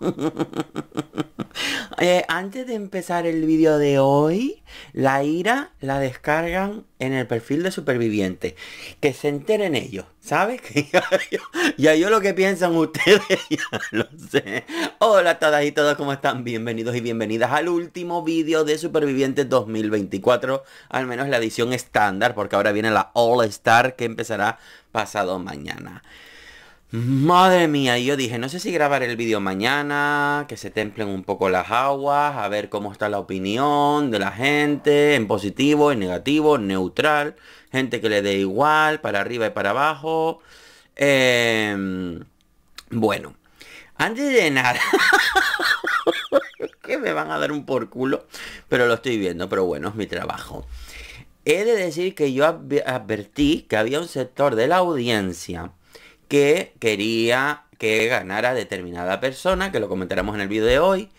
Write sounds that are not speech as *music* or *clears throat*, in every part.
*laughs* Eh, antes de empezar el vídeo de hoy, la ira la descargan en el perfil de superviviente. Que se enteren ellos, ¿sabes? *laughs* Que ya, yo, lo que piensan ustedes, *laughs* ya lo sé. Hola todas y todos, ¿cómo están? Bienvenidos y bienvenidas al último vídeo de Superviviente 2024. Al menos la edición estándar, porque ahora viene la All Star que empezará pasado mañana. Madre mía, yo dije, no sé si grabar el vídeo mañana, que se templen un poco las aguas, a ver cómo está la opinión de la gente, en positivo, en negativo, neutral, gente que le dé igual, para arriba y para abajo. Em, bueno, antes de nada, *laughs* que me van a dar un por culo, pero lo estoy viendo, pero bueno, es mi trabajo. He de decir que yo advertí que había un sector de la audiencia que quería que ganara determinada persona, que lo comentaremos en el vídeo de hoy,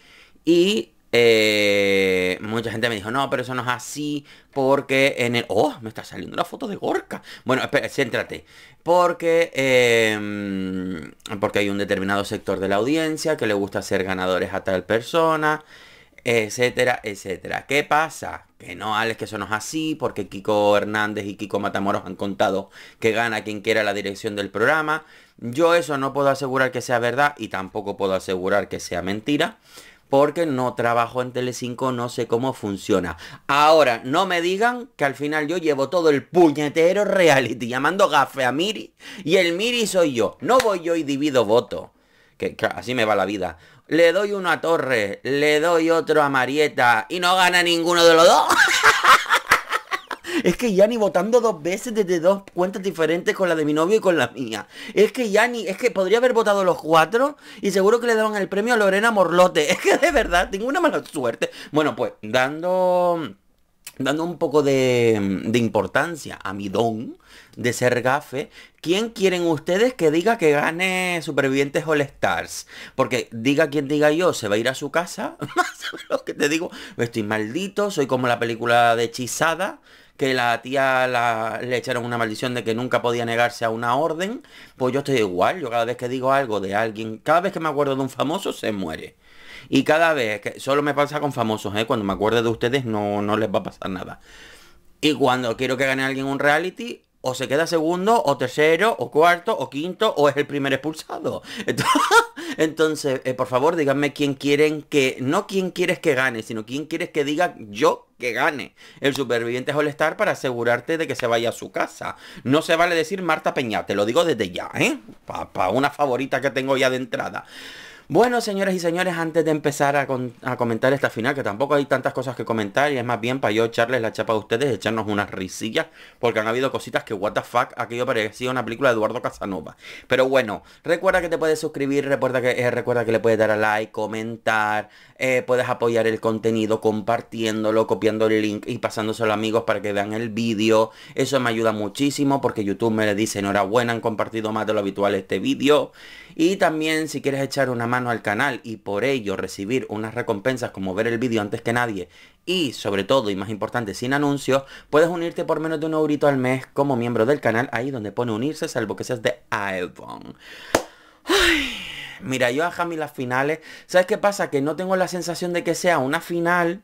y eh, mucha gente me dijo, no, pero eso no es así, porque en el... ¡Oh! Me está saliendo la foto de Gorka. Bueno, espera, céntrate. Porque, em, porque hay un determinado sector de la audiencia que le gusta ser ganadores a tal persona, etcétera, etcétera. ¿Qué pasa? que no, Alex, que eso no es así, porque Kiko Hernández y Kiko Matamoros han contado que gana quien quiera la dirección del programa. Yo eso no puedo asegurar que sea verdad y tampoco puedo asegurar que sea mentira, porque no trabajo en Telecinco, no sé cómo funciona. Ahora, no me digan que al final yo llevo todo el puñetero reality llamando gafe a Miri y el Miri soy yo. No voy yo y divido voto que, así me va la vida. Le doy uno a Torres, le doy otro a Marieta y no gana ninguno de los dos. *laughs* Es que ya ni votando dos veces desde dos cuentas diferentes con la de mi novio y con la mía. Es que ya ni, es que podría haber votado los cuatro y seguro que le daban el premio a Lorena Morlote. *laughs* Es que de verdad, tengo una mala suerte. Bueno, pues dando, dando un poco de, de importancia a mi don, de ser gafe. ¿Quién quieren ustedes que diga que gane Supervivientes All Stars? Porque diga quien diga yo, se va a ir a su casa. *laughs* lo que te digo? Estoy maldito, soy como la película de Hechizada que la tía la, le echaron una maldición de que nunca podía negarse a una orden, pues yo estoy igual, yo cada vez que digo algo de alguien, cada vez que me acuerdo de un famoso se muere. Y cada vez que solo me pasa con famosos, ¿eh? cuando me acuerdo de ustedes no, no les va a pasar nada. Y cuando quiero que gane alguien un reality, o se queda segundo, o tercero, o cuarto, o quinto, o es el primer expulsado. *laughs* Entonces, eh, por favor, díganme quién quieren que, no quién quieres que gane, sino quién quieres que diga yo que gane. El superviviente es All-Star para asegurarte de que se vaya a su casa. No se vale decir Marta Peña, te lo digo desde ya, ¿eh? Para una favorita que tengo ya de entrada. Bueno, señores y señores, antes de empezar a, comentar esta final, que tampoco hay tantas cosas que comentar, y es más bien para yo echarles la chapa a ustedes, echarnos unas risillas, porque han habido cositas que, what the fuck, aquello parecía una película de Eduardo Casanova. Pero bueno, recuerda que te puedes suscribir, recuerda que, eh, recuerda que le puedes dar a like, comentar, eh, puedes apoyar el contenido compartiéndolo, copiando el link y pasándoselo a amigos para que vean el vídeo. Eso me ayuda muchísimo porque YouTube me le dice enhorabuena, han compartido más de lo habitual este vídeo. Y también si quieres echar una mano al canal y por ello recibir unas recompensas como ver el vídeo antes que nadie y sobre todo y más importante sin anuncios, puedes unirte por menos de un eurito al mes como miembro del canal ahí donde pone unirse salvo que seas de iPhone. mira, yo a Jami las finales, ¿sabes qué pasa? Que no tengo la sensación de que sea una final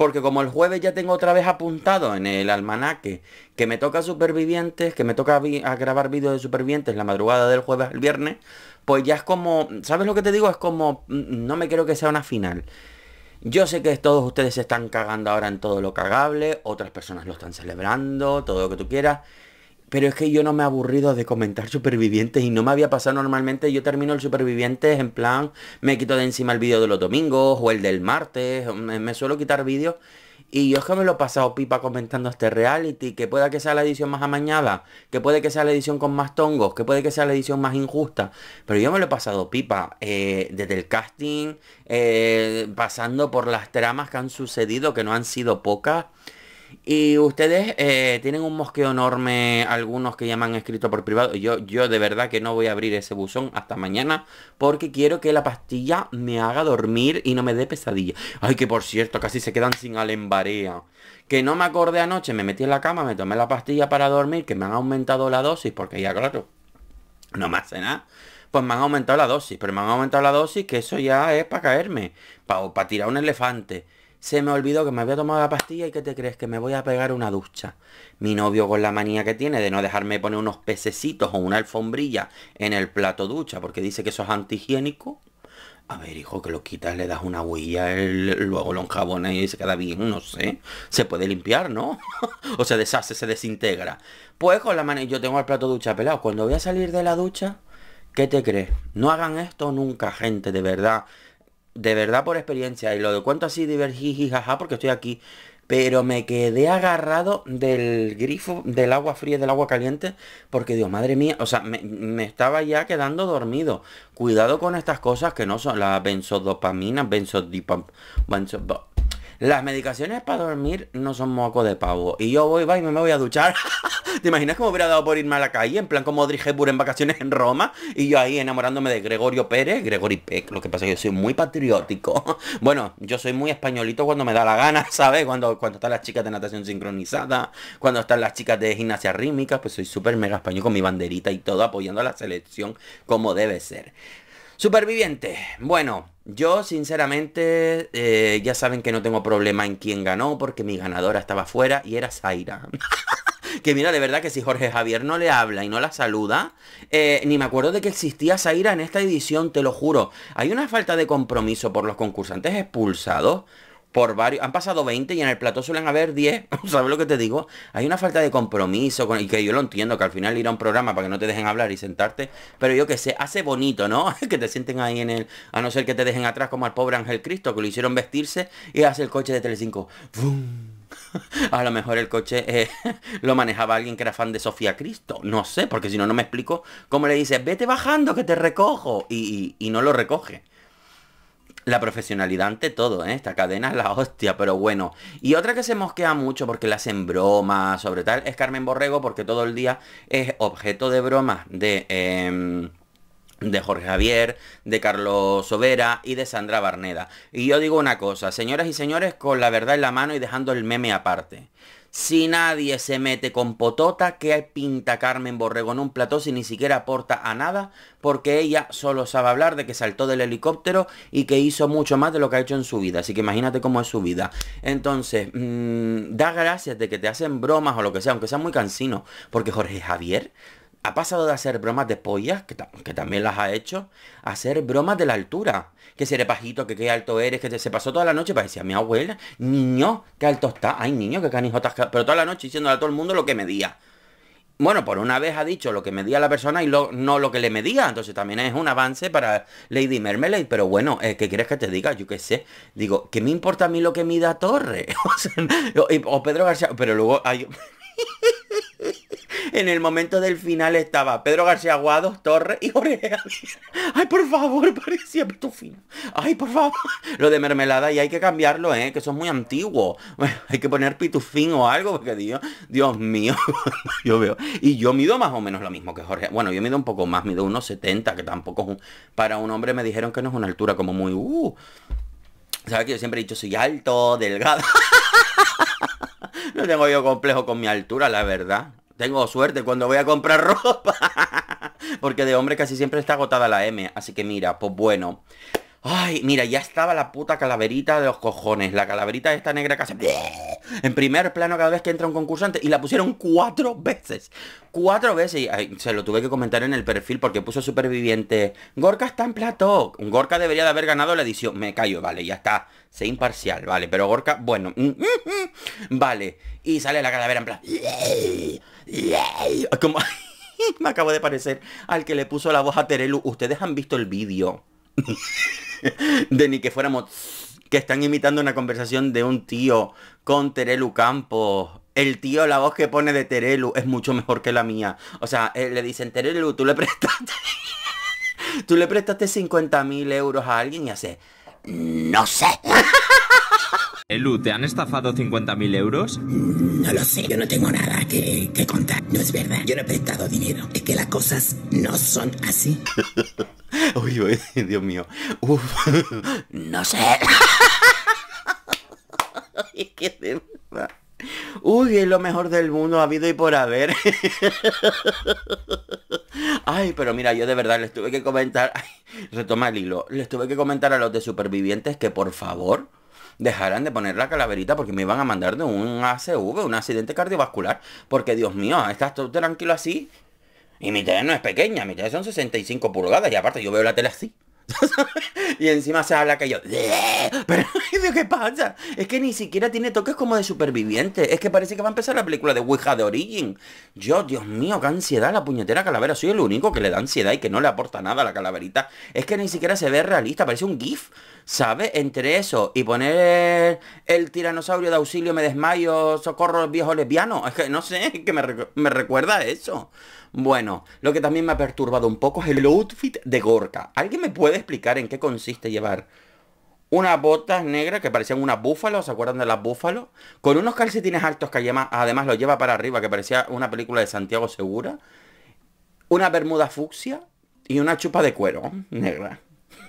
porque como el jueves ya tengo otra vez apuntado en el almanaque que me toca supervivientes, que me toca grabar vídeos de supervivientes la madrugada del jueves al viernes, pues ya es como, ¿sabes lo que te digo? Es como, mm, mm, no me quiero que sea una final. Yo sé que todos ustedes se están cagando ahora en todo lo cagable, otras personas lo están celebrando, todo lo que tú quieras. Pero es que yo no me he aburrido de comentar *laughs* supervivientes y no me había pasado normalmente. Yo termino el supervivientes en plan, me quito de encima el vídeo de los domingos o el del martes. Me, suelo quitar vídeos. Y yo es que me lo he pasado pipa comentando este reality, que pueda que sea la edición más amañada, que puede que sea la edición con más tongos, que puede que sea la edición más injusta. Pero yo me lo he pasado pipa eh, desde el casting, eh, pasando por las tramas que han sucedido, que no han sido pocas. Y ustedes eh, tienen un mosqueo enorme, algunos que ya me han escrito por privado. Yo, yo de verdad que no voy a abrir ese buzón hasta mañana porque quiero que la pastilla me haga dormir y no me dé pesadilla. Ay, que por cierto, casi se quedan sin alembarea. Que no me acordé anoche, me metí en la cama, me tomé la pastilla para dormir, que me han aumentado la dosis porque ya, claro, no me hace nada pues me han aumentado la dosis, pero me han aumentado la dosis que eso ya es para caerme, para tirar un elefante se me olvidó que me había tomado la pastilla y que te crees que me voy a pegar una ducha. Mi novio con la manía que tiene de no dejarme poner unos pececitos o una alfombrilla en el plato ducha porque dice que eso es antihigiénico. A ver, hijo, que lo quitas, le das una huella luego lo enjabones y se queda bien, no sé. Se puede limpiar, ¿no? *laughs* o se deshace, se desintegra. Pues con la manía, yo tengo el plato ducha pelado. Cuando voy a salir de la ducha, ¿qué te crees? No hagan esto nunca, gente, de verdad de verdad por experiencia, y lo de cuento así divergí, jaja, porque estoy aquí, pero me quedé agarrado del grifo, del agua fría, del agua caliente, porque Dios, madre mía, o sea, me, estaba ya quedando dormido. Cuidado con estas cosas que no son las benzodopamina, benzodipam, Las medicaciones para dormir no son moco de pavo. Y yo voy, va, y me voy a duchar. *laughs* ¿Te imaginas cómo hubiera dado por irme a la calle? En plan como Audrey Hepburn en vacaciones en Roma y yo ahí enamorándome de Gregorio Pérez, Gregory Peck. Lo que pasa es que yo soy muy patriótico. *laughs* Bueno, yo soy muy españolito cuando me da la gana, *laughs* ¿sabes? Cuando, cuando están las chicas de natación sincronizada, cuando están las chicas de gimnasia rítmica, pues soy súper mega español con mi banderita y todo apoyando a la selección como debe ser. Superviviente. Bueno, yo sinceramente eh, ya saben que no tengo problema en quién ganó porque mi ganadora estaba fuera y era Zaira. *laughs* que mira, de verdad que si Jorge Javier no le habla y no la saluda, eh, ni me acuerdo de que existía Zaira en esta edición, te lo juro. Hay una falta de compromiso por los concursantes expulsados por varios, han pasado 20 y en el plató suelen haber 10, *laughs* ¿sabes lo que te digo? Hay una falta de compromiso, y que yo lo entiendo, que al final ir a un programa para que no te dejen hablar y sentarte, pero yo que sé, hace bonito, ¿no? *laughs* que te sienten ahí en el, a no ser que te dejen atrás como al pobre Ángel Cristo, que lo hicieron vestirse y hace el coche de Telecinco. *laughs* a lo mejor el coche eh, *laughs* lo manejaba alguien que era fan de Sofía Cristo. No sé, porque si no, no me explico cómo le dices, vete bajando que te recojo. Y, no lo recoge. La profesionalidad ante todo, ¿eh? Esta cadena es la hostia, pero bueno. Y otra que se mosquea mucho porque le hacen bromas sobre tal es Carmen Borrego porque todo el día es objeto de bromas de... Em, de Jorge Javier, de Carlos Sobera y de Sandra Barneda. Y yo digo una cosa, señoras y señores, con la verdad en la mano y dejando el meme aparte. Si nadie se mete con Potota, ¿qué pinta Carmen Borrego en un plató si ni siquiera aporta a nada? Porque ella solo sabe hablar de que saltó del helicóptero y que hizo mucho más de lo que ha hecho en su vida. Así que imagínate cómo es su vida. Entonces, mm, da gracias de que te hacen bromas o lo que sea, aunque sea muy cansino. Porque Jorge Javier ha pasado de hacer bromas de pollas, que, también las ha hecho, a hacer bromas de la altura. Que seré pajito, que qué alto eres, que se pasó toda la noche para decir a mi abuela, niño, qué alto está, ay niño, qué canijo pero toda la noche diciéndole a todo el mundo lo que medía. Bueno, por una vez ha dicho lo que medía la persona y no lo que le medía, entonces también es un avance para Lady Mermelade, pero bueno, eh, ¿qué quieres que te diga? Yo qué sé, digo, ¿qué me importa a mí lo que mida Torre? *laughs* o, o Pedro García, pero luego hay en el momento del final estaba Pedro García Guados, Torres y Jorge Ay, por favor, *laughs* parecía Pitufín. Ay, por favor. Lo de mermelada y hay que cambiarlo, ¿eh? Que son muy antiguos. hay que poner pitufín o algo, porque Dios, Dios mío, *laughs* yo veo. Y yo mido más o menos lo mismo que Jorge. Bueno, yo mido un poco más, mido unos 70, que tampoco es un... Para un hombre me dijeron que no es una altura como muy... Uh. ¿Sabes que yo siempre he dicho soy alto, delgado? *laughs* no tengo yo complejo con mi altura, la verdad. Tengo suerte cuando voy a comprar *laughs* ropa. Porque de hombre casi siempre está agotada la M. Así que mira, pues bueno. Ay, mira, ya estaba la puta calaverita de los cojones. La calaverita esta negra que hace... *laughs* En primer plano cada vez que entra un concursante. Y la pusieron cuatro veces. Cuatro veces. Y se lo tuve que comentar en el perfil porque puso superviviente. Gorka está en plató. Gorka debería de haber ganado la edición. Me callo, vale, ya está. Sé imparcial, vale. Pero Gorka, bueno. *laughs* Vale. Y sale la calavera en plan... Como *laughs* me acabo de parecer al que le puso la voz a Terelu. Ustedes han visto el vídeo *laughs* de ni que fuéramos que están imitando una conversación de un tío con Terelu Campos. El tío, la voz que pone de Terelu es mucho mejor que la mía. O sea, eh, le dicen, Terelu, tú le prestaste. *laughs* tú le prestaste 50 mil euros a alguien y hace. No sé. Elu, ¿te han estafado 50.000 euros? No lo sé, yo no tengo nada que, contar. No es verdad, yo no he prestado dinero. Es que las cosas no son así. *laughs* uy, Dios mío. Uf. *laughs* no sé. *laughs* Uy, es lo mejor del mundo ha habido y por haber. Ay, pero mira, yo de verdad les tuve que comentar, retoma el hilo, les tuve que comentar a los de supervivientes que por favor dejaran de poner la calaverita porque me iban a mandar de un ACV, un accidente cardiovascular. Porque Dios mío, ah, estás todo tranquilo así. Y mi tele no es pequeña, mi tele son 65 pulgadas y aparte yo veo la tele así. *laughs* y encima se habla que yo. Pero *laughs* ¿qué pasa? Es que ni siquiera tiene toques como de superviviente. Es que parece que va a empezar la película de Ouija de Origin. Yo, Dios mío, qué ansiedad la puñetera calavera. Soy el único que le da ansiedad y que no le aporta nada a la calaverita. Es que ni siquiera se ve realista, parece un GIF. ¿Sabes? Entre eso y poner el tiranosaurio de auxilio, me desmayo, socorro viejo lesbiano. Es que no sé, que me, recuerda a eso. Bueno, lo que también me ha perturbado un poco es el outfit de Gorka. ¿Alguien me puede explicar en qué consiste llevar unas botas negras que parecían unas búfalos, ¿se acuerdan de las búfalos? Con unos calcetines altos que además, además los lleva para arriba, que parecía una película de Santiago Segura. Una bermuda fucsia y una chupa de cuero negra.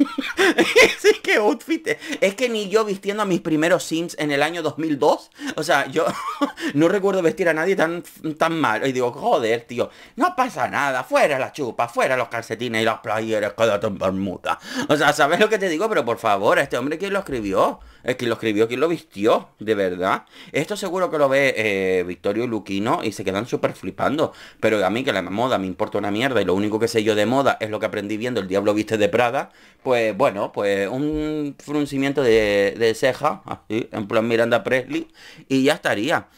*laughs* sí, qué outfit. Es que ni yo vistiendo a mis primeros Sims en el año 2002. O sea, yo *laughs* no recuerdo vestir a nadie tan, tan mal. Y digo, joder, tío, no pasa nada. Fuera la chupa, fuera los calcetines y los playeres quédate en bermuda. O sea, ¿sabes lo que te digo? Pero por favor, este hombre, ¿quién lo escribió? Es que lo escribió, ¿quién lo vistió? De verdad. Esto seguro que lo ve eh, Victorio y Luquino y se quedan súper flipando. Pero a mí que la moda me importa una mierda y lo único que sé yo de moda es lo que aprendí viendo El Diablo Viste de Prada. Pues pues bueno, pues un fruncimiento de, ceja, así, en plan Miranda Presley, y ya estaría.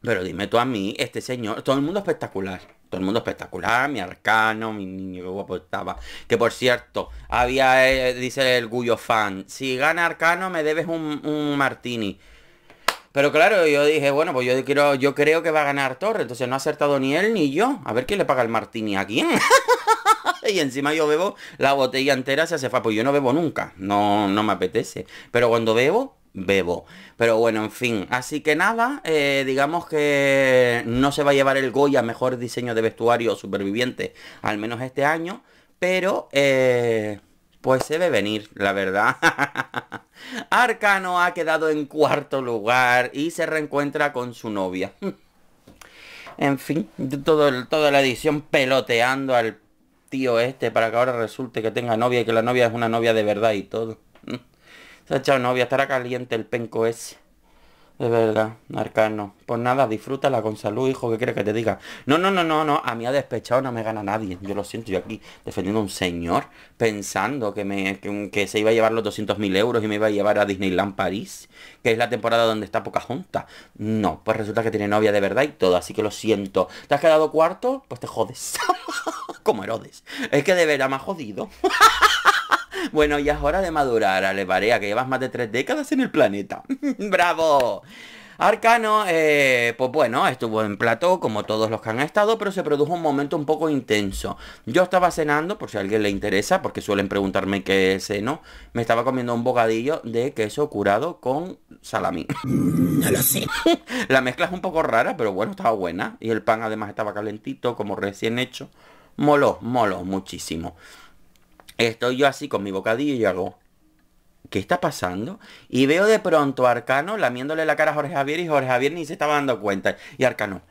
Pero dime tú a mí, este señor, todo el mundo espectacular. Todo el mundo espectacular, mi arcano, mi niño guapo estaba. Que por cierto, había, eh, dice el Guyo fan, si gana arcano me debes un, un martini. Pero claro, yo dije, bueno, pues yo quiero, yo creo que va a ganar Torre, entonces no ha acertado ni él ni yo. A ver quién le paga el martini a quién. *laughs* y encima yo bebo la botella entera se hace fa. Pues yo no bebo nunca, no, no me apetece. Pero cuando bebo, bebo. Pero bueno, en fin. Así que nada, eh, digamos que no se va a llevar el Goya mejor diseño de vestuario superviviente, al menos este año. Pero, eh, pues se ve venir, la verdad. *laughs* Arcano ha quedado en cuarto lugar y se reencuentra con su novia. *laughs* en fin, toda la edición peloteando al tío este para que ahora resulte que tenga novia y que la novia es una novia de verdad y todo. Mm. Se ha echado novia, estará caliente el penco ese. De verdad, Narcano. Pues nada, disfrútala con salud, hijo, ¿qué quieres que te diga? No, no, no, no, no, a mí ha despechado no me gana nadie. Yo lo siento, yo aquí defendiendo a un señor, pensando que, me, que, se iba a llevar los 200.000 euros y me iba a llevar a Disneyland París, que es la temporada donde está poca junta. No, pues resulta que tiene novia de verdad y todo, así que lo siento. ¿Te has quedado cuarto? Pues te jodes. *laughs* Como Herodes. Es que de verdad me ha jodido. *laughs* *laughs* Bueno, ya es hora de madurar, Alevarea, que llevas más de tres décadas en el planeta. *laughs* ¡Bravo! Arcano, eh, pues bueno, estuvo en plato, como todos los que han estado, pero se produjo un momento un poco intenso. Yo estaba cenando, por si a alguien le interesa, porque suelen preguntarme qué ceno, me estaba comiendo un bocadillo de queso curado con salami. Mm, no lo sé. *laughs* La mezcla es un poco rara, pero bueno, estaba buena. Y el pan además estaba calentito, como recién hecho. Moló, moló muchísimo. Estoy yo así con mi bocadillo y hago, ¿qué está pasando? Y veo de pronto a Arcano lamiéndole la cara a Jorge Javier y Jorge Javier ni se estaba dando cuenta. Y Arcano...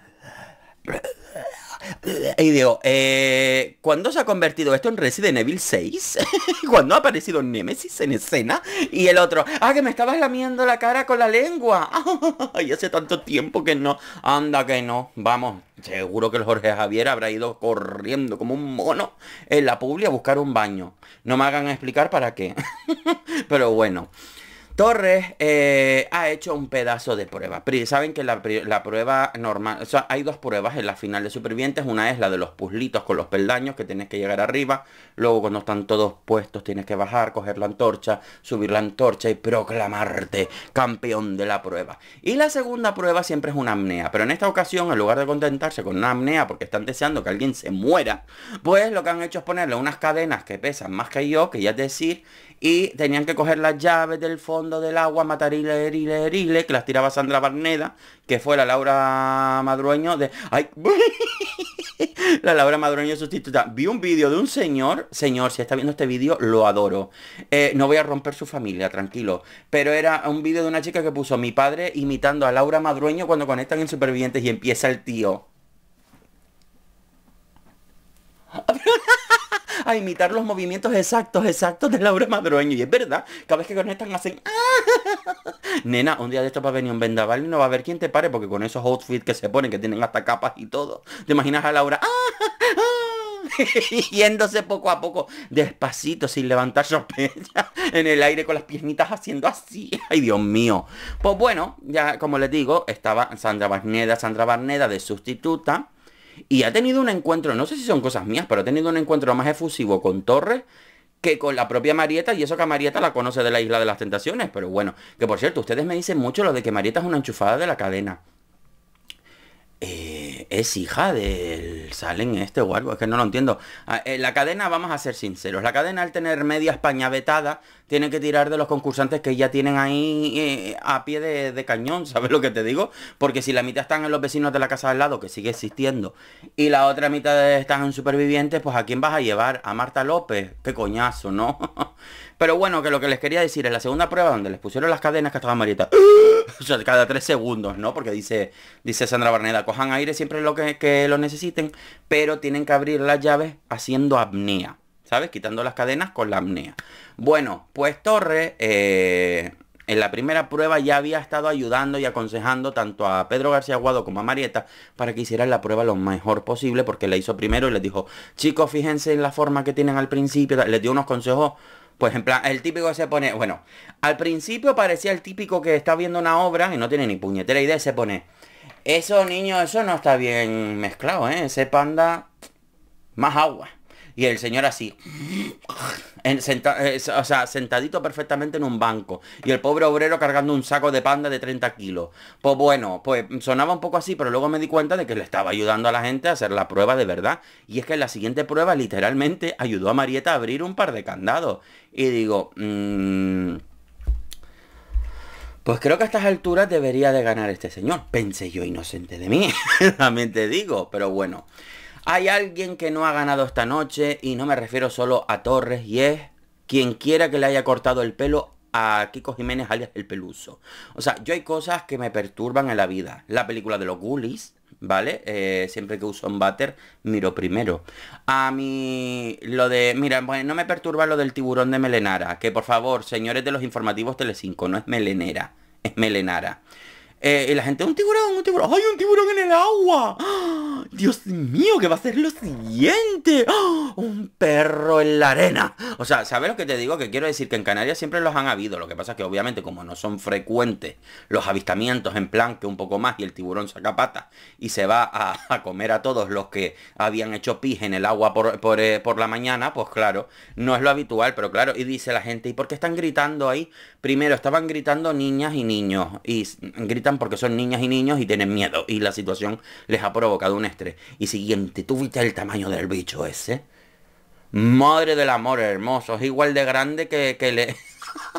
Y digo, eh, ¿cuándo se ha convertido esto en Resident Evil 6? *laughs* ¿Cuándo ha aparecido Nemesis en escena? Y el otro, ah, que me estabas lamiendo la cara con la lengua. *laughs* y hace tanto tiempo que no. Anda que no. Vamos, seguro que el Jorge Javier habrá ido corriendo como un mono en la publi a buscar un baño. No me hagan explicar para qué. *laughs* Pero bueno. Torres eh, ha hecho un pedazo de prueba. Saben que la, prueba normal, o sea, hay dos pruebas en la final de Supervivientes. Una es la de los puzlitos con los peldaños que tienes que llegar arriba. Luego cuando están todos puestos tienes que bajar, coger la antorcha, subir la antorcha y proclamarte campeón de la prueba. Y la segunda prueba siempre es una amnea Pero en esta ocasión, en lugar de contentarse con una amnea porque están deseando que alguien se muera, pues lo que han hecho es ponerle unas cadenas que pesan más que yo, que ya es decir, y tenían que coger las llaves del fondo del agua, matarile, erile, erile, que las tiraba Sandra Barneda, que fue la Laura Madrueño de... ¡Ay! *laughs* la Laura madruño sustituta. Vi un vídeo de un señor, señor, si está viendo este vídeo, lo adoro. Eh, no voy a romper su familia, tranquilo. Pero era un vídeo de una chica que puso mi padre imitando a Laura Madrueño cuando conectan en Supervivientes y empieza el tío. *laughs* a imitar los movimientos exactos, exactos de Laura Madroño. Y es verdad, cada vez que conectan hacen... Ah". *laughs* Nena, un día de esto va a venir un vendaval y no va a ver quién te pare, porque con esos outfits que se ponen, que tienen hasta capas y todo, te imaginas a Laura... Ah, ah, *laughs* yéndose poco a poco, despacito, sin levantar sorpresa. en el aire con las piernitas haciendo así. Ay, Dios mío. Pues bueno, ya como les digo, estaba Sandra Barneda, Sandra Barneda de sustituta. Y ha tenido un encuentro, no sé si son cosas mías, pero ha tenido un encuentro más efusivo con Torres que con la propia Marieta, y eso que Marieta la conoce de la Isla de las Tentaciones, pero bueno, que por cierto, ustedes me dicen mucho lo de que Marieta es una enchufada de la cadena. Eh, es hija del Salen este o algo, es que no lo entiendo. Ah, eh, la cadena, vamos a ser sinceros, la cadena al tener media España vetada, tiene que tirar de los concursantes que ya tienen ahí eh, a pie de, cañón, ¿sabes lo que te digo? Porque si la mitad están en los vecinos de la casa al lado, que sigue existiendo, y la otra mitad están en supervivientes, pues ¿a quién vas a llevar? ¿A Marta López? Qué coñazo, ¿no? *laughs* Pero bueno, que lo que les quería decir es la segunda prueba donde les pusieron las cadenas que estaban Marieta. *laughs* cada tres segundos, ¿no? Porque dice, dice Sandra Barneda, cojan aire siempre lo que, lo necesiten, pero tienen que abrir las llaves haciendo apnea, ¿sabes? Quitando las cadenas con la apnea. Bueno, pues Torre eh, en la primera prueba ya había estado ayudando y aconsejando tanto a Pedro García Aguado como a Marieta para que hicieran la prueba lo mejor posible, porque la hizo primero y les dijo, chicos, fíjense en la forma que tienen al principio, les dio unos consejos pues en plan, el típico se pone, bueno, al principio parecía el típico que está viendo una obra y no tiene ni puñetera idea, se pone, eso, niño, eso no está bien mezclado, ¿eh? Ese panda... Más agua. Y el señor así... o sea, sentadito perfectamente en un banco. Y el pobre obrero cargando un saco de panda de 30 kilos. Pues bueno, pues sonaba un poco así, pero luego me di cuenta de que le estaba ayudando a la gente a hacer la prueba de verdad. Y es que en la siguiente prueba literalmente ayudó a Marieta a abrir un par de candados. Y digo... Mmm, pues creo que a estas alturas debería de ganar este señor. Pensé yo inocente de mí, *laughs* también te digo, pero bueno. Hay alguien que no ha ganado esta noche y no me refiero solo a Torres y es quien quiera que le haya cortado el pelo a Kiko Jiménez alias El Peluso. O sea, yo hay cosas que me perturban en la vida. La película de los Gullies, ¿vale? Eh, siempre que uso un butter miro primero. A mí, lo de, mira, pues, no me perturba lo del tiburón de melenara, que por favor, señores de los informativos Telecinco, no es melenera, es melenara. Eh, y la gente, un tiburón, un tiburón. ¡Ay, un tiburón en el agua! ¡Ah! Dios mío, que va a ser lo siguiente. ¡Ah! un perro en la arena. O sea, ¿sabes lo que te digo? Que quiero decir que en Canarias siempre los han habido. Lo que pasa es que obviamente como no son frecuentes los avistamientos en plan que un poco más y el tiburón saca pata y se va a, comer a todos los que habían hecho pis en el agua por, eh, por la mañana, pues claro, no es lo habitual, pero claro, y dice la gente, ¿y por qué están gritando ahí? Primero, estaban gritando niñas y niños y gritan porque son niñas y niños y tienen miedo y la situación les ha provocado un estrés. Y siguiente, ¿tú viste el tamaño del bicho ese? Madre del amor hermoso, es igual de grande que, que, le,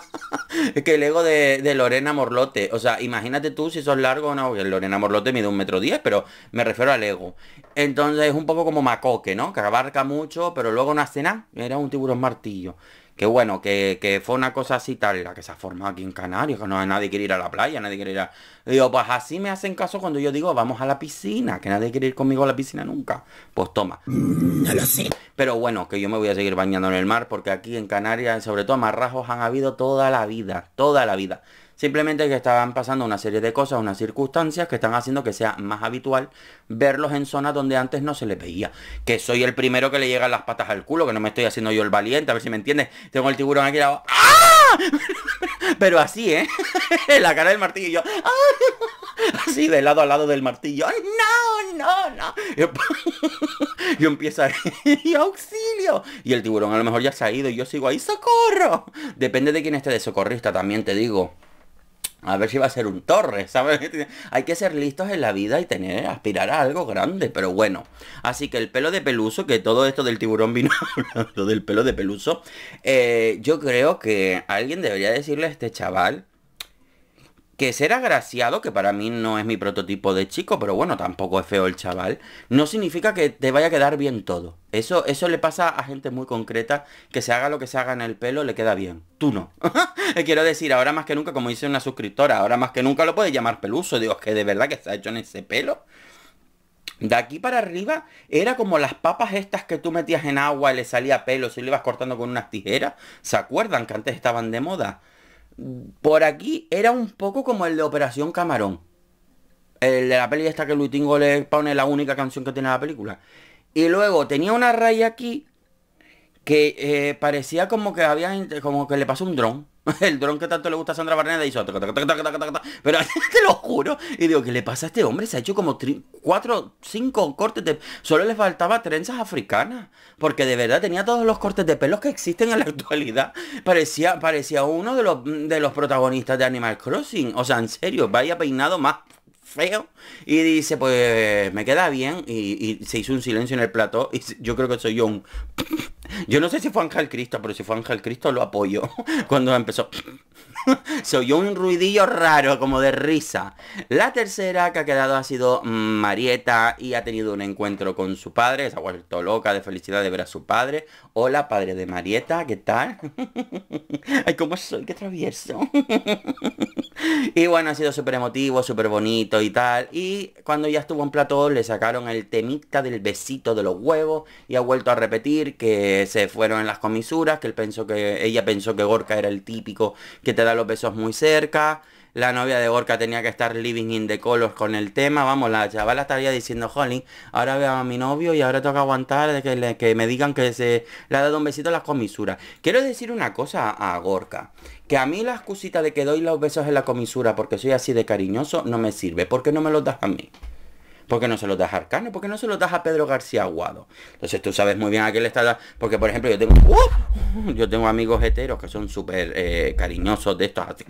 *laughs* que el ego de, Lorena Morlote. O sea, imagínate tú si sos largo o no, Lorena Morlote mide un metro diez, pero me refiero al ego. Entonces es un poco como Macoque, ¿no? Que abarca mucho, pero luego no hace nada. Era un tiburón martillo. Que bueno, que, fue una cosa así tal, la que se ha formado aquí en Canarias, que no nadie quiere ir a la playa, nadie quiere ir a... digo, pues así me hacen caso cuando yo digo, vamos a la piscina, que nadie quiere ir conmigo a la piscina nunca. Pues toma. Mm, no lo sé. Pero bueno, que yo me voy a seguir bañando en el mar, porque aquí en Canarias, sobre todo, marrajos han habido toda la vida, toda la vida. Simplemente que estaban pasando una serie de cosas, unas circunstancias que están haciendo que sea más habitual verlos en zonas donde antes no se les veía. Que soy el primero que le llegan las patas al culo, que no me estoy haciendo yo el valiente, a ver si me entiendes. Tengo el tiburón aquí lado. ¡Ah! *laughs* Pero así, ¿eh? *laughs* La cara del martillo ¡ah! *laughs* Así, de lado a lado del martillo. ¡No, no, no! Yo empiezo a... ¡Y auxilio! Y el tiburón a lo mejor ya se ha ido y yo sigo ahí. ¡Socorro! Depende de quién esté de socorrista, también te digo. A ver si va a ser un torre, ¿sabes? *laughs* Hay que ser listos en la vida y tener, aspirar a algo grande, pero bueno. Así que el pelo de peluso, que todo esto del tiburón vino *laughs* hablando del pelo de peluso, eh, yo creo que alguien debería decirle a este chaval que ser agraciado, que para mí no es mi prototipo de chico, pero bueno, tampoco es feo el chaval, no significa que te vaya a quedar bien todo. Eso, eso le pasa a gente muy concreta, que se haga lo que se haga en el pelo, le queda bien. Tú no. *laughs* Quiero decir, ahora más que nunca, como dice una suscriptora, ahora más que nunca lo puedes llamar peluso. Digo, que de verdad que está hecho en ese pelo. De aquí para arriba era como las papas estas que tú metías en agua y le salía pelo si le ibas cortando con unas tijeras. ¿Se acuerdan que antes estaban de moda? por aquí era un poco como el de Operación Camarón. El de la peli esta que Luitingo le pone la única canción que tiene la película. Y luego tenía una raya aquí que eh, parecía como que había como que le pasó un dron. *laughs* El dron que tanto le gusta a Sandra Barneda hizo. pero *laughs* te lo juro. Y digo, ¿qué le pasa a este hombre? Se ha hecho como cuatro cinco cortes de. Solo le faltaba trenzas africanas. Porque de verdad tenía todos los cortes de pelos que existen en la *laughs* actualidad. Parecía, parecía uno de los, de los protagonistas de Animal Crossing. O sea, en serio, vaya peinado más feo. Y dice, pues me queda bien. Y, y se hizo un silencio en el plató. Y yo creo que soy yo un. *laughs* Yo no sé si fue Ángel Cristo, pero si fue Ángel Cristo lo apoyo. *laughs* Cuando empezó... *laughs* Se oyó un ruidillo raro, como de risa. La tercera que ha quedado ha sido Marieta y ha tenido un encuentro con su padre. Se ha vuelto loca de felicidad de ver a su padre. Hola, padre de Marieta, ¿qué tal? *laughs* Ay, cómo soy, qué travieso. *laughs* y bueno, ha sido súper emotivo, súper bonito y tal. Y cuando ya estuvo en plató, le sacaron el temita del besito de los huevos. Y ha vuelto a repetir que se fueron en las comisuras, que él pensó que ella pensó que Gorka era el típico que te da los besos muy cerca. La novia de Gorka tenía que estar living in the colors con el tema. Vamos, la chavala estaría diciendo, jolín, ahora veo a mi novio y ahora toca aguantar de que, le, que me digan que se le ha dado un besito a las comisuras. Quiero decir una cosa a Gorka. Que a mí la excusita de que doy los besos en la comisura porque soy así de cariñoso no me sirve. ¿Por qué no me los das a mí? ¿Por qué no se lo das a Arcano? ¿Por qué no se lo das a Pedro García Aguado? Entonces tú sabes muy bien a qué le está dando. Porque, por ejemplo, yo tengo. ¡uh! Yo tengo amigos heteros que son súper eh, cariñosos de estos, así,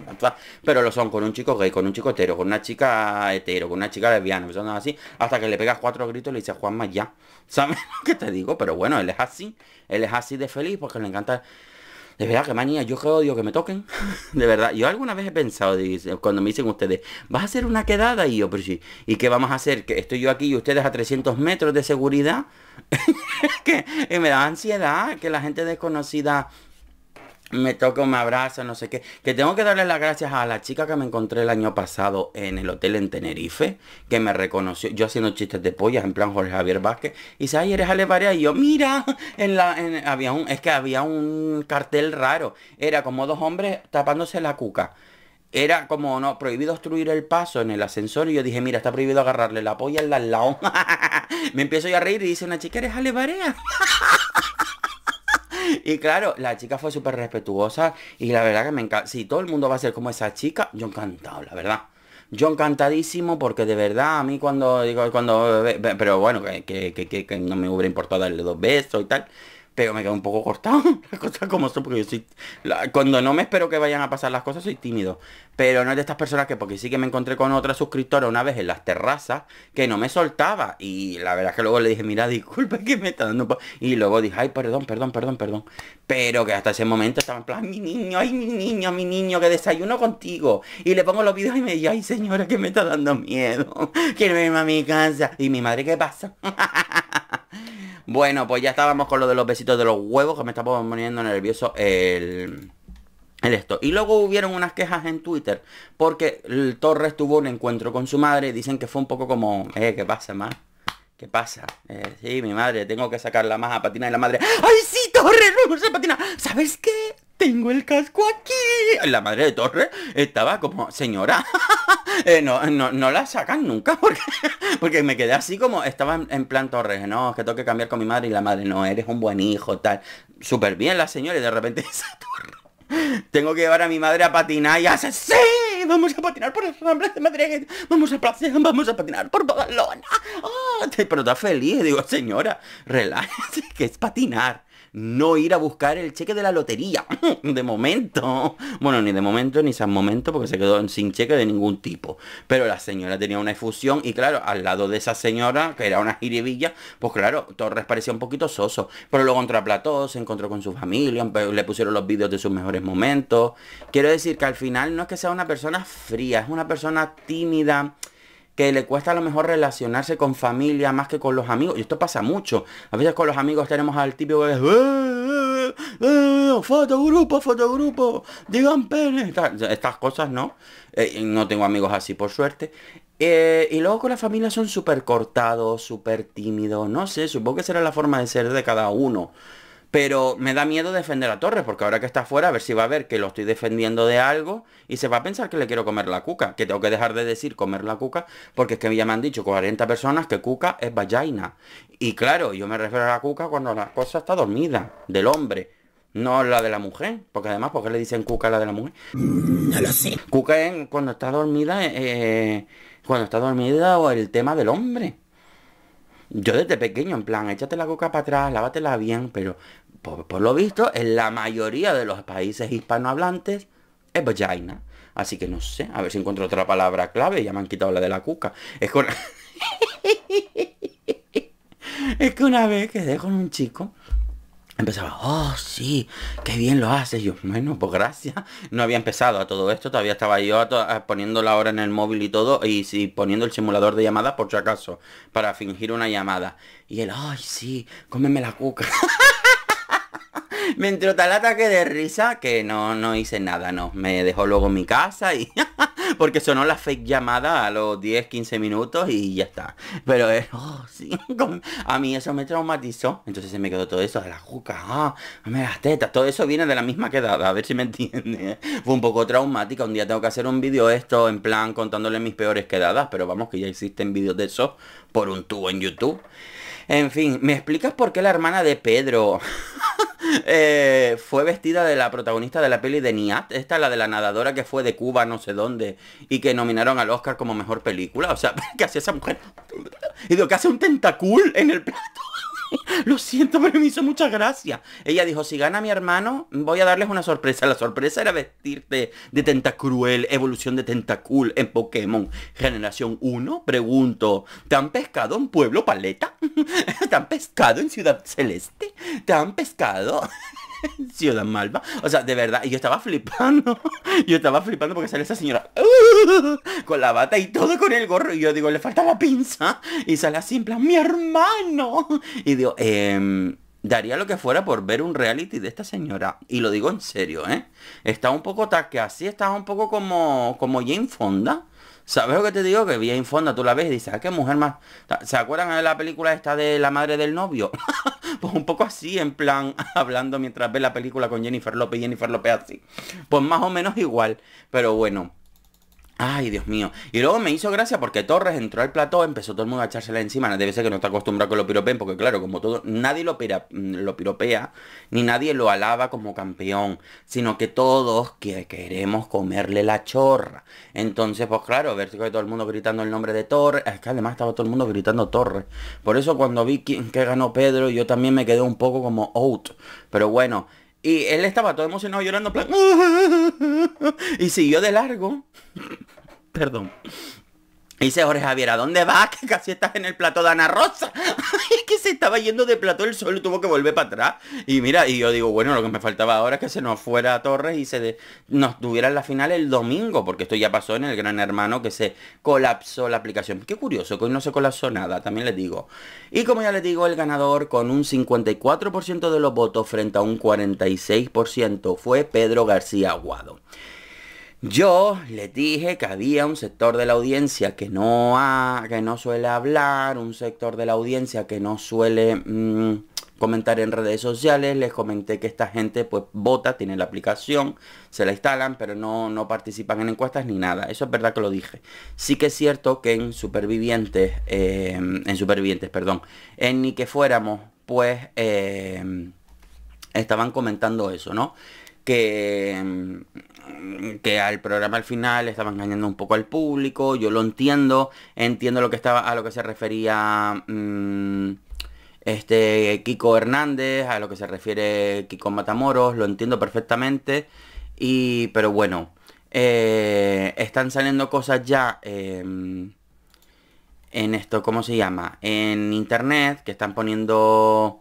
pero lo son con un chico gay, con un chico hetero, con una chica hetero, con una chica lesbiana, Son así, hasta que le pegas cuatro gritos y le dices, Juanma, ya. ¿Sabes *laughs* lo que te digo? Pero bueno, él es así. Él es así de feliz porque le encanta. De verdad, que manía, yo que odio que me toquen. *laughs* de verdad, yo alguna vez he pensado, cuando me dicen ustedes, ¿vas a hacer una quedada? Y yo, pero sí, ¿y qué vamos a hacer? Que estoy yo aquí y ustedes a 300 metros de seguridad. *laughs* que me da ansiedad que la gente desconocida me toca, me abraza, no sé qué. Que tengo que darle las gracias a la chica que me encontré el año pasado en el hotel en Tenerife, que me reconoció, yo haciendo chistes de pollas, en plan Jorge Javier Vázquez, y dice, ay, eres alevarea y yo, mira, en la, había un, es que había un cartel raro, era como dos hombres tapándose la cuca. Era como, no, prohibido obstruir el paso en el ascensor y yo dije, mira, está prohibido agarrarle la polla en la *laughs* me empiezo yo a reír y dice una chica, ¿eres alevarea *laughs* y claro, la chica fue súper respetuosa y la verdad que me encanta. Si todo el mundo va a ser como esa chica, yo encantado, la verdad. Yo encantadísimo porque de verdad a mí cuando digo, cuando... Pero bueno, que, no me hubiera importado darle dos besos y tal pero me quedo un poco cortado *laughs* las cosas como son porque yo soy cuando no me espero que vayan a pasar las cosas soy tímido pero no es de estas personas que porque sí que me encontré con otra suscriptora una vez en las terrazas que no me soltaba y la verdad es que luego le dije mira disculpa que me está dando y luego dije ay perdón perdón perdón perdón pero que hasta ese momento estaba en plan mi niño ay mi niño mi niño que desayuno contigo y le pongo los videos y me dice ay señora que me está dando miedo *laughs* quiero irme a mi casa y mi madre qué pasa *laughs* Bueno, pues ya estábamos con lo de los besitos de los huevos, que me está poniendo nervioso el... El esto. Y luego hubieron unas quejas en Twitter porque Torres tuvo un encuentro con su madre dicen que fue un poco como, eh, ¿qué pasa, ma? ¿Qué pasa? Eh, sí, mi madre, tengo que sacarla más a patina y la madre. ¡Ay, sí, Torres! ¡No, se patina! ¿Sabes qué? tengo el casco aquí. La madre de Torre estaba como, señora, *laughs* eh, no, la sacan nunca porque, *laughs* porque me quedé así como, estaba en, plan Torres, no, es que tengo que cambiar con mi madre y la madre, no, eres un buen hijo, tal. Súper bien la señora y de repente *laughs* Tengo que llevar a mi madre a patinar y hace, sí, vamos a patinar por el nombre de Madrid, vamos a vamos a patinar por Badalona. ¡Ah! pero está feliz, digo, señora, relájate, que es patinar no ir a buscar el cheque de la lotería. *laughs* de momento. Bueno, ni de momento ni san momento porque se quedó sin cheque de ningún tipo. Pero la señora tenía una efusión y claro, al lado de esa señora, que era una jiribilla, pues claro, Torres parecía un poquito soso. Pero lo contraplató, se encontró con su familia, le pusieron los vídeos de sus mejores momentos. Quiero decir que al final no es que sea una persona fría, es una persona tímida que le cuesta a lo mejor relacionarse con familia más que con los amigos. Y esto pasa mucho. A veces con los amigos tenemos al típico que es... ¡Eh, eh, eh, eh, eh fotogrupo, fotogrupo, digan pene. Estas, cosas, ¿no? no tengo amigos así, por suerte. y luego con la familia son súper cortados, súper tímidos, no sé, supongo que será la forma de ser de cada uno. Pero me da miedo defender a Torres, porque ahora que está fuera, a ver si va a ver que lo estoy defendiendo de algo y se va a pensar que le quiero comer la cuca, que tengo que dejar de decir comer la cuca, porque es que ya me han dicho 40 personas que cuca es vagina. Y claro, yo me refiero a la cuca cuando la cosa está dormida, del hombre, no la de la mujer, porque además, ¿por qué le dicen cuca a la de la mujer? Mm, no lo sé. Cuca es cuando está dormida, eh, eh, cuando está dormida o el tema del hombre yo desde pequeño, en plan, échate la coca para atrás, lávatela bien, pero por, lo visto, en la mayoría de los países hispanohablantes es vagina. Así que no sé, a ver si encuentro otra palabra clave, ya me han quitado la de la cuca. Es *laughs* es que una vez quedé con un chico Empezaba, oh, sí, qué bien lo haces. Yo, bueno, pues gracias. No había empezado a todo esto, todavía estaba yo poniendo la hora en el móvil y todo, y, sí, poniendo el simulador de llamadas, por si acaso, para fingir una llamada. Y él, ay, sí, cómeme la cuca. *laughs* me entró tal ataque de risa que no, no hice nada, no. Me dejó luego mi casa y *laughs* porque sonó la fake llamada a los 10, 15 minutos y ya está. Pero eh, *laughs* sí, a mí eso me traumatizó. Entonces se me quedó todo eso de la juca, ah, me las tetas. Todo eso viene de la misma quedada, a ver si me *laughs* entiende. Fue un poco traumática. Un día tengo que hacer un vídeo esto en plan contándole mis peores quedadas, pero vamos que ya existen vídeos de eso por un tubo en YouTube. En fin, ¿me explicas por qué la hermana de Pedro *laughs* eh, fue vestida de la protagonista de la peli de Niat? Esta es la de la nadadora que fue de Cuba no sé dónde y que nominaron al Oscar como mejor película. O sea, *laughs* ¿qué hace esa mujer? Y ¿qué hace un tentacul en el plato? *laughs* Lo siento, pero me hizo mucha gracia. Ella dijo, si gana mi hermano, voy a darles una sorpresa. La sorpresa era vestirte de Tentacruel, evolución de tentacool en Pokémon Generación 1. Pregunto, ¿te han pescado en Pueblo Paleta? *laughs* ¿Te han pescado en Ciudad Celeste? ¿Te han pescado? *laughs* Ciudad *laughs* Malva. O sea, de verdad, y yo estaba flipando. *laughs* Yo estaba flipando porque sale esa señora *laughs* con la bata y todo con el gorro. Y yo digo, le faltaba pinza. Y sale así en mi hermano. Y digo, eh daría lo que fuera por ver un reality de esta señora. Y lo digo en serio, ¿eh? Está un poco taque así, está un poco como, como Jane Fonda. ¿Sabes lo que te digo? Que Jane Fonda tú la ves y dices, ah, qué mujer más... ¿Se acuerdan de la película esta de La Madre del Novio? *laughs* pues un poco así, en plan, *laughs* hablando mientras ve la película con Jennifer López y Jennifer López así. Pues más o menos igual. Pero bueno, Ay, Dios mío. Y luego me hizo gracia porque Torres entró al plató, empezó todo el mundo a echársela encima. Debe ser que no está acostumbrado que lo piropeen, porque claro, como todo, nadie mm, lo, piropea, ni nadie lo alaba como campeón, sino que todos queremos comerle la chorra. Entonces, pues claro, ver todo el mundo gritando el nombre de Torres. Es que además estaba todo el mundo gritando Torres. Por eso cuando vi que ganó Pedro, yo también me quedé un poco como out. Pero bueno, y él estaba todo emocionado llorando, plan... Ah, ah, ah, y siguió de largo. *laughs* Perdón. Y dice Jorge Javier, ¿a dónde vas? *laughs* Que casi estás en el plato de Ana Rosa. es *laughs* que se estaba yendo de plato el sol, tuvo que volver para atrás. Y mira, y yo digo, bueno, lo que me faltaba ahora es que se nos fuera a Torres y se nos tuviera la final el domingo, porque esto ya pasó en el Gran Hermano que se colapsó la aplicación. Qué curioso, que hoy no se colapsó nada, también les digo. Y como ya les digo, el ganador con un 54% de los votos frente a un 46% fue Pedro García Aguado. Yo les dije que había un sector de la audiencia que no, que no suele hablar, un sector de la audiencia que no suele mm, comentar en redes sociales. Les comenté que esta gente pues vota, tiene la aplicación, se la instalan, pero no, participan en encuestas ni nada. Eso es verdad que lo dije. Sí que es cierto que en Supervivientes, eh, en Supervivientes, perdón, en ni que fuéramos, pues eh, estaban comentando eso, ¿no? que, al programa al final estaba engañando un poco al público, yo lo entiendo, entiendo lo que estaba, a lo que se refería mm, este Kiko Hernández, a lo que se refiere Kiko Matamoros, lo entiendo perfectamente, y, pero bueno, eh, están saliendo cosas ya em, en esto, ¿cómo se llama? En internet, que están poniendo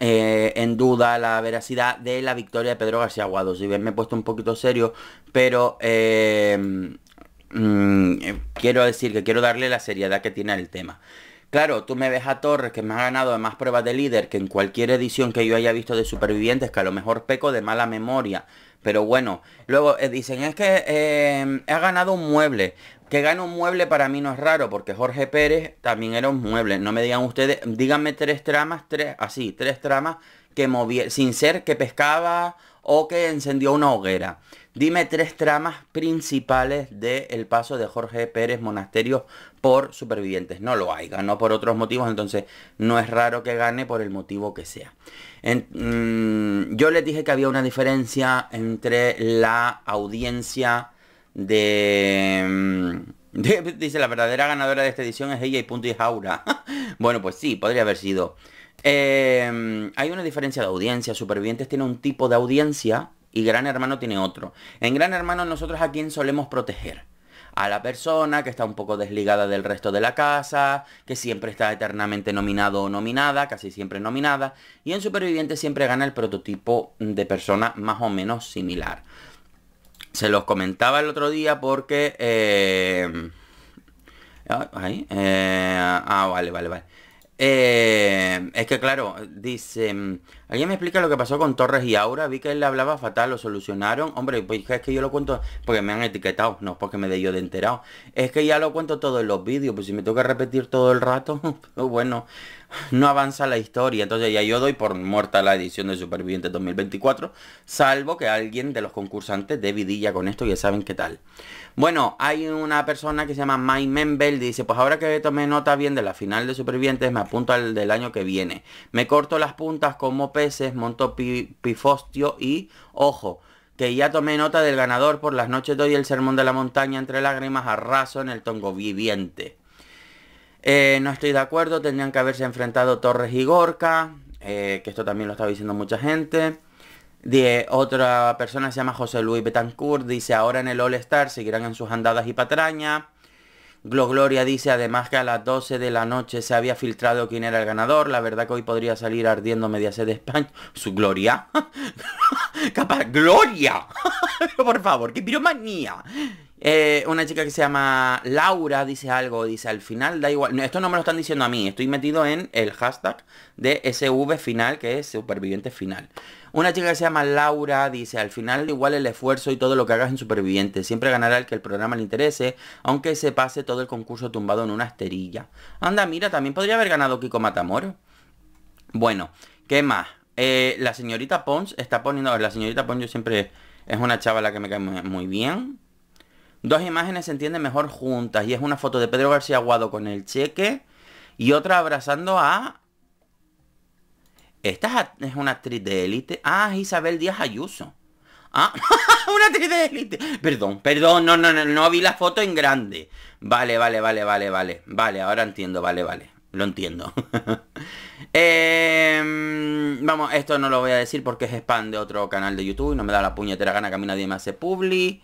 eh, en duda la veracidad de la victoria de Pedro García Aguado. Si bien me he puesto un poquito serio, pero eh, mm, quiero decir que quiero darle la seriedad que tiene el tema. Claro, tú me ves a Torres, que me ha ganado más pruebas de líder que en cualquier edición que yo haya visto de Supervivientes, que a lo mejor peco de mala memoria. Pero bueno, luego eh, dicen, es que ha ganado un mueble. Que gane un mueble para mí no es raro, porque Jorge Pérez también era un mueble. No me digan ustedes, díganme tres tramas, tres, así, tres tramas que movía, sin ser que pescaba o que encendió una hoguera. Dime tres tramas principales del paso de Jorge Pérez Monasterio por supervivientes. No lo hay, ganó por otros motivos, entonces no es raro que gane por el motivo que sea. Mm, yo les dije que había una diferencia entre la audiencia de... Mm, *laughs* dice, la verdadera ganadora de esta edición es ella y punto y Jaura. *laughs* bueno, pues sí, podría haber sido. Em, hay una diferencia de audiencia. Supervivientes tiene un tipo de audiencia y Gran Hermano tiene otro. En Gran Hermano nosotros a quién solemos proteger a la persona que está un poco desligada del resto de la casa, que siempre está eternamente nominado o nominada, casi siempre nominada, y en Supervivientes siempre gana el prototipo de persona más o menos similar se los comentaba el otro día porque... Eh, ahí, eh, ah, vale, vale, vale. Eh, es que claro, dice, mm, ¿alguien me explica lo que pasó con Torres y Aura? Vi que él le hablaba fatal, lo solucionaron. Hombre, pues es que yo lo cuento porque me han etiquetado, no porque me dé yo de enterado. Es que ya lo cuento todo en los vídeos, pues si me toca repetir todo el rato, *laughs* pues, bueno, no avanza la historia. Entonces ya yo doy por muerta la edición de superviviente 2024, salvo que alguien de los concursantes dé vidilla con esto, ya saben qué tal. Bueno, hay una persona que se llama Mike Membel, dice, pues ahora que tomé nota bien de la final de Supervivientes, me apunto al del año que viene. Me corto las puntas como peces, monto pifostio y, ojo, que ya tomé nota del ganador, por las noches doy el sermón de la montaña entre lágrimas, arraso en el tongo viviente. Eh, no estoy de acuerdo, tendrían que haberse enfrentado Torres y Gorka, eh, que esto también lo estaba diciendo mucha gente. De otra persona se llama José Luis Betancourt, dice ahora en el All Star seguirán en sus andadas y patraña. Glo Gloria dice además que a las 12 de la noche se había filtrado quién era el ganador. La verdad que hoy podría salir ardiendo media sed de España. Su gloria. *laughs* Capaz, gloria. *laughs* Por favor, qué piromanía. Eh, una chica que se llama Laura dice algo, dice al final, da igual. Esto no me lo están diciendo a mí, estoy metido en el hashtag de SV final, que es superviviente final. Una chica que se llama Laura dice, al final igual el esfuerzo y todo lo que hagas en superviviente, siempre ganará el que el programa le interese, aunque se pase todo el concurso tumbado en una esterilla. Anda, mira, también podría haber ganado Kiko Matamoros Bueno, ¿qué más? Eh, la señorita Pons está poniendo, la señorita Pons yo siempre es una chava la que me cae muy bien. Dos imágenes se entienden mejor juntas y es una foto de Pedro García Aguado con el cheque y otra abrazando a... Esta es una actriz de élite. Ah, Isabel Díaz Ayuso. Ah, *laughs* una actriz de élite. Perdón, perdón, no, no, no, no vi la foto en grande. Vale, vale, vale, vale, vale. Vale, ahora entiendo, vale, vale. Lo entiendo. *laughs* Em, vamos, esto no lo voy a decir porque es spam de otro canal de YouTube y no me da la puñetera gana que a mí nadie me hace publi.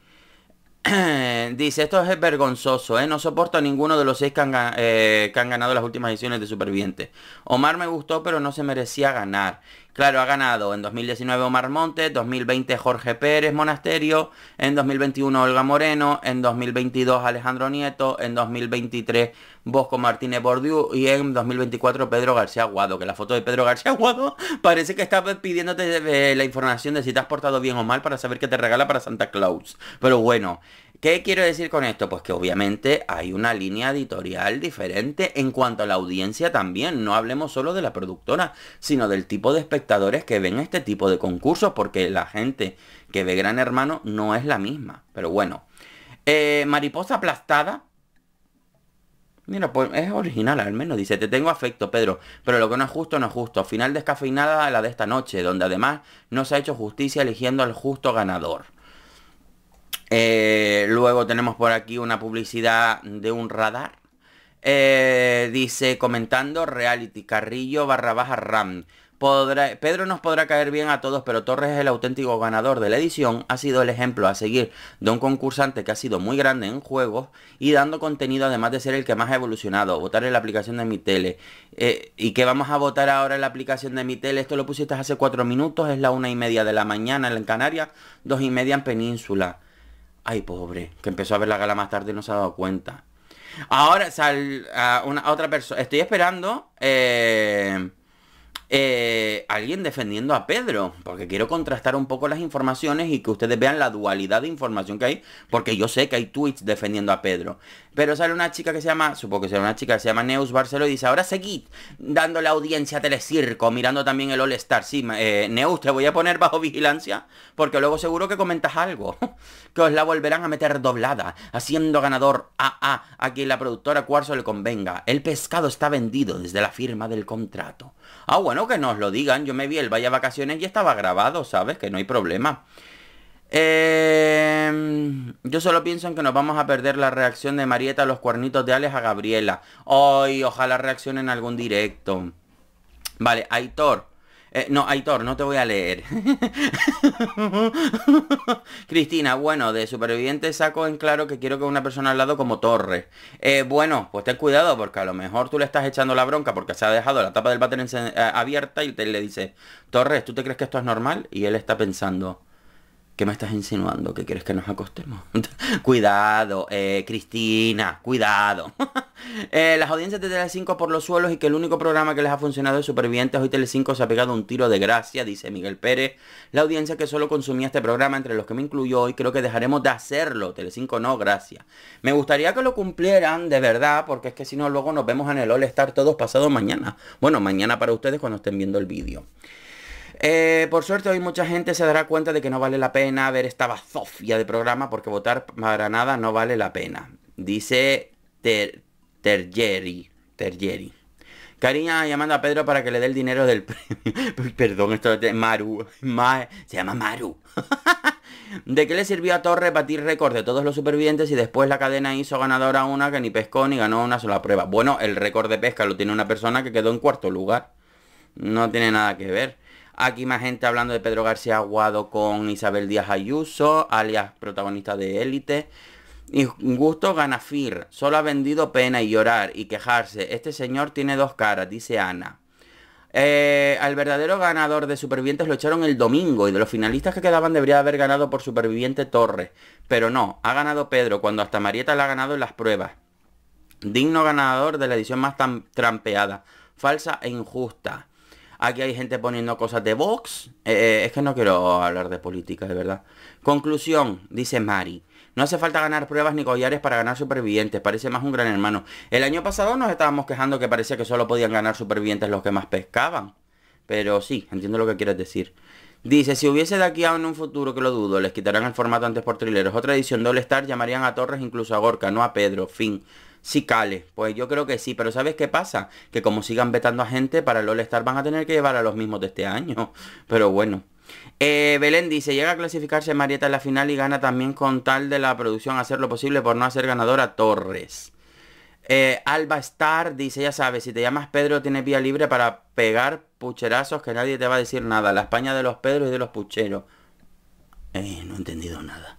*clears throat* Dice, esto es vergonzoso, ¿eh? No soporto a ninguno de los seis eh, que han, ganado las últimas ediciones de Superviviente. Omar me gustó, pero no se merecía ganar. Claro, ha ganado en 2019 Omar Montes, 2020 Jorge Pérez Monasterio, en 2021 Olga Moreno, en 2022 Alejandro Nieto, en 2023 Bosco Martínez Bordiú y en 2024 Pedro García Guado. Que la foto de Pedro García Guado *laughs* parece que está pidiéndote eh, la información de si te has portado bien o mal para saber qué te regala para Santa Claus. Pero bueno. ¿Qué quiero decir con esto? Pues que obviamente hay una línea editorial diferente en cuanto a la audiencia también. No hablemos solo de la productora, sino del tipo de espectadores que ven este tipo de concursos, porque la gente que ve Gran Hermano no es la misma. Pero bueno. Eh, mariposa aplastada. Mira, pues es original al menos. Dice, te tengo afecto, Pedro, pero lo que no es justo no es justo. Final descafeinada la de esta noche, donde además no se ha hecho justicia eligiendo al justo ganador. Eh, luego tenemos por aquí una publicidad de un radar. Eh, dice, comentando, reality, Carrillo barra baja RAM. Pedro nos podrá caer bien a todos, pero Torres es el auténtico ganador de la edición. Ha sido el ejemplo a seguir de un concursante que ha sido muy grande en juegos y dando contenido además de ser el que más ha evolucionado. Votar en la aplicación de mi tele. Eh, ¿Y qué vamos a votar ahora en la aplicación de mi tele? Esto lo pusiste hace cuatro minutos, es la una y media de la mañana en Canarias, dos y media en Península. Ay, pobre, que empezó a ver la gala más tarde y no se ha dado cuenta. Ahora sal a una otra persona. Estoy esperando eh, eh, alguien defendiendo a Pedro, porque quiero contrastar un poco las informaciones y que ustedes vean la dualidad de información que hay, porque yo sé que hay tweets defendiendo a Pedro. Pero sale una chica que se llama, supongo que será una chica que se llama Neus Barceló y dice, ahora seguid dando la audiencia a Telecirco, mirando también el All Star. Sí, eh, Neus, te voy a poner bajo vigilancia porque luego seguro que comentas algo. *laughs* que os la volverán a meter doblada, haciendo ganador a a quien la productora Cuarzo le convenga. El pescado está vendido desde la firma del contrato. Ah, bueno, que nos lo digan. Yo me vi el Vaya Vacaciones y estaba grabado, ¿sabes? Que no hay problema. Em, yo solo pienso en que nos vamos a perder la reacción de Marieta a los cuernitos de Alex a Gabriela. Hoy, ojalá reacción en algún directo. Vale, Aitor. Eh, no, Aitor, no te voy a leer. *laughs* Cristina, bueno, de superviviente saco en claro que quiero que una persona al lado como Torres. Eh, bueno, pues ten cuidado porque a lo mejor tú le estás echando la bronca porque se ha dejado la tapa del váter eh, abierta y te le dice, Torres, ¿tú te crees que esto es normal? Y él está pensando, ¿Qué me estás insinuando? ¿Que quieres que nos acostemos? *laughs* cuidado, eh, Cristina, cuidado. *laughs* Eh, las audiencias de Tele5 por los suelos y que el único programa que les ha funcionado es Supervivientes. Hoy Tele5 se ha pegado un tiro de gracia, dice Miguel Pérez. La audiencia que solo consumía este programa, entre los que me incluyó hoy, creo que dejaremos de hacerlo. Tele5 no, gracias. Me gustaría que lo cumplieran de verdad, porque es que si no, luego nos vemos en el All Star todos pasado mañana. Bueno, mañana para ustedes cuando estén viendo el vídeo. Eh, por suerte hoy mucha gente se dará cuenta de que no vale la pena ver esta bazofia de programa porque votar para nada no vale la pena. Dice Ter Tergeri. Tergeri. Cariña llamando a Pedro para que le dé el dinero del *laughs* premio. Perdón, esto de Maru. se llama Maru. *laughs* ¿De qué le sirvió a Torre batir récord de todos los supervivientes y después la cadena hizo ganadora una que ni pescó ni ganó una sola prueba? Bueno, el récord de pesca lo tiene una persona que quedó en cuarto lugar. No tiene nada que ver. Aquí más gente hablando de Pedro García Aguado con Isabel Díaz Ayuso, alias protagonista de Élite. Y Gusto Ganafir, solo ha vendido pena y llorar y quejarse. Este señor tiene dos caras, dice Ana. Eh, al verdadero ganador de Supervivientes lo echaron el domingo y de los finalistas que quedaban debería haber ganado por Superviviente Torres. Pero no, ha ganado Pedro cuando hasta Marieta la ha ganado en las pruebas. Digno ganador de la edición más trampeada, falsa e injusta. Aquí hay gente poniendo cosas de Vox. Eh, eh, es que no quiero hablar de política, de verdad. Conclusión, dice Mari. No hace falta ganar pruebas ni collares para ganar supervivientes, parece más un gran hermano. El año pasado nos estábamos quejando que parecía que solo podían ganar supervivientes los que más pescaban. Pero sí, entiendo lo que quieres decir. Dice, si hubiese de aquí a un futuro, que lo dudo, les quitarán el formato antes por trileros. Otra edición doble star llamarían a Torres incluso a Gorka, no a Pedro, fin si cale. Pues yo creo que sí, pero ¿sabes qué pasa? Que como sigan vetando a gente, para el All-Star van a tener que llevar a los mismos de este año. *laughs* Pero bueno. Eh, Belén dice, llega a clasificarse Marieta en la final y gana también con tal de la producción hacer lo posible por no hacer ganadora Torres. Eh, Alba Star dice, ya sabes, si te llamas Pedro tienes vía libre para pegar pucherazos que nadie te va a decir nada. La España de los Pedros y de los pucheros. Eh, no he entendido nada.